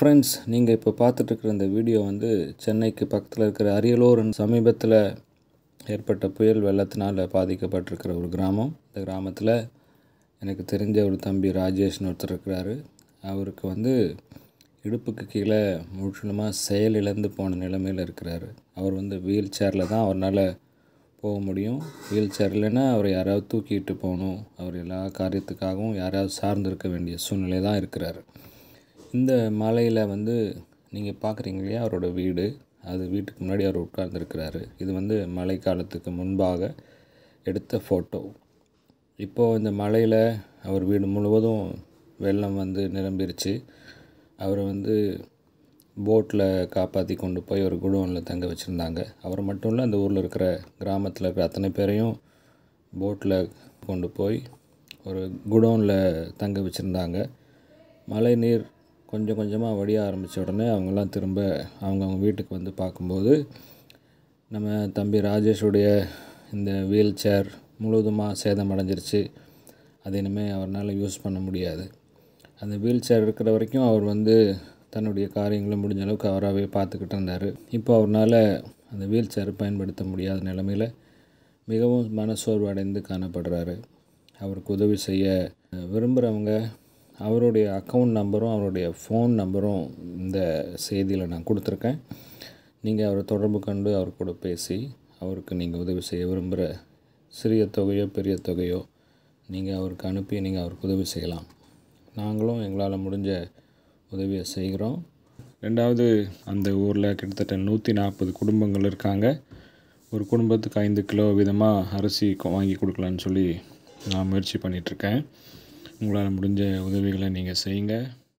friends நீங்கள் இப்போ பார்த்துட்ருக்குற இந்த வீடியோ வந்து சென்னைக்கு பக்கத்தில் இருக்கிற அரியலூர் சமீபத்தில் ஏற்பட்ட புயல் வெள்ளத்தினால் பாதிக்கப்பட்டிருக்கிற ஒரு கிராமம் இந்த கிராமத்தில் எனக்கு தெரிஞ்ச ஒரு தம்பி ராஜேஷ்னு ஒருத்தர் இருக்கிறாரு அவருக்கு வந்து இடுப்புக்கு கீழே முற்றிலுமாக செயல் இழந்து போன நிலைமையில் இருக்கிறாரு அவர் வந்து வீல் சேரில் தான் அவரால் போக முடியும் வீல் சேர் இல்லைன்னா அவர் யாராவது தூக்கிட்டு போகணும் அவர் எல்லா காரியத்துக்காகவும் யாராவது சார்ந்திருக்க வேண்டிய சூழ்நிலை தான் இருக்கிறாரு இந்த மலையில் வந்து நீங்கள் பார்க்குறீங்க இல்லையா அவரோட வீடு அது வீட்டுக்கு முன்னாடி அவர் உட்கார்ந்துருக்கிறாரு இது வந்து மழை காலத்துக்கு முன்பாக எடுத்த ஃபோட்டோ இப்போது இந்த மலையில் அவர் வீடு முழுவதும் வெள்ளம் வந்து நிரம்பிருச்சு அவரை வந்து போட்டில் காப்பாற்றி கொண்டு போய் ஒரு குடோனில் தங்க வச்சுருந்தாங்க அவர் மட்டும் இல்லை அந்த ஊரில் இருக்கிற கிராமத்தில் இருக்கிற அத்தனை பேரையும் போட்டில் கொண்டு போய் ஒரு குடோனில் தங்க வச்சுருந்தாங்க மழை நீர் கொஞ்சம் கொஞ்சமாக வடிய ஆரம்பித்த உடனே அவங்கெல்லாம் திரும்ப அவங்கவுங்க வீட்டுக்கு வந்து பார்க்கும்போது நம்ம தம்பி ராஜேஷுடைய இந்த வீல் சேர் முழுவதுமாக சேதம் அடைஞ்சிருச்சு அது இனிமேல் அவரால் யூஸ் பண்ண முடியாது அந்த வீல் சேர் இருக்கிற வரைக்கும் அவர் வந்து தன்னுடைய காரியங்களை முடிஞ்ச அளவுக்கு அவராகவே பார்த்துக்கிட்டு இருந்தார் இப்போ அவரால் அந்த வீல் சேர் பயன்படுத்த முடியாத நிலமையில் மிகவும் மனசோர்வு அடைந்து காணப்படுறாரு அவருக்கு உதவி செய்ய விரும்புகிறவங்க அவருடைய அக்கௌண்ட் நம்பரும் அவருடைய ஃபோன் நம்பரும் இந்த செய்தியில் நான் கொடுத்துருக்கேன் நீங்கள் அவரை தொடர்பு கண்டு அவர் கூட பேசி அவருக்கு நீங்கள் உதவி செய்ய விரும்புகிற சிறிய தொகையோ பெரிய தொகையோ நீங்கள் அவருக்கு அனுப்பி நீங்கள் அவருக்கு உதவி செய்யலாம் நாங்களும் எங்களால் முடிஞ்ச உதவியை செய்கிறோம் ரெண்டாவது அந்த ஊரில் கிட்டத்தட்ட நூற்றி நாற்பது குடும்பங்கள் இருக்காங்க ஒரு குடும்பத்துக்கு ஐந்து கிலோ விதமாக அரிசி வாங்கி கொடுக்கலான்னு சொல்லி நான் முயற்சி பண்ணிகிட்ருக்கேன் உங்களால் முடிஞ்ச உதவிகளை நீங்கள் செய்யுங்க